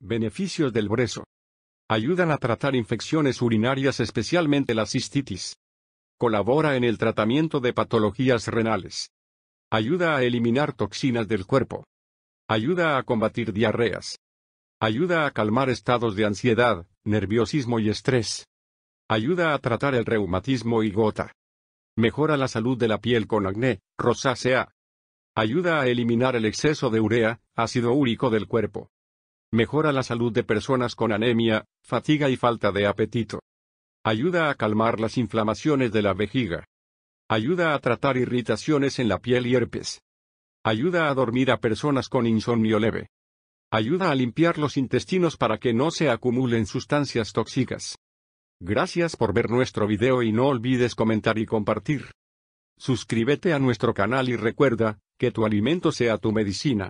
Beneficios del brezo. Ayudan a tratar infecciones urinarias especialmente la cistitis. Colabora en el tratamiento de patologías renales. Ayuda a eliminar toxinas del cuerpo. Ayuda a combatir diarreas. Ayuda a calmar estados de ansiedad, nerviosismo y estrés. Ayuda a tratar el reumatismo y gota. Mejora la salud de la piel con acné, rosácea. Ayuda a eliminar el exceso de urea, ácido úrico del cuerpo. Mejora la salud de personas con anemia, fatiga y falta de apetito. Ayuda a calmar las inflamaciones de la vejiga. Ayuda a tratar irritaciones en la piel y herpes. Ayuda a dormir a personas con insomnio leve. Ayuda a limpiar los intestinos para que no se acumulen sustancias tóxicas. Gracias por ver nuestro video y no olvides comentar y compartir. Suscríbete a nuestro canal y recuerda, que tu alimento sea tu medicina.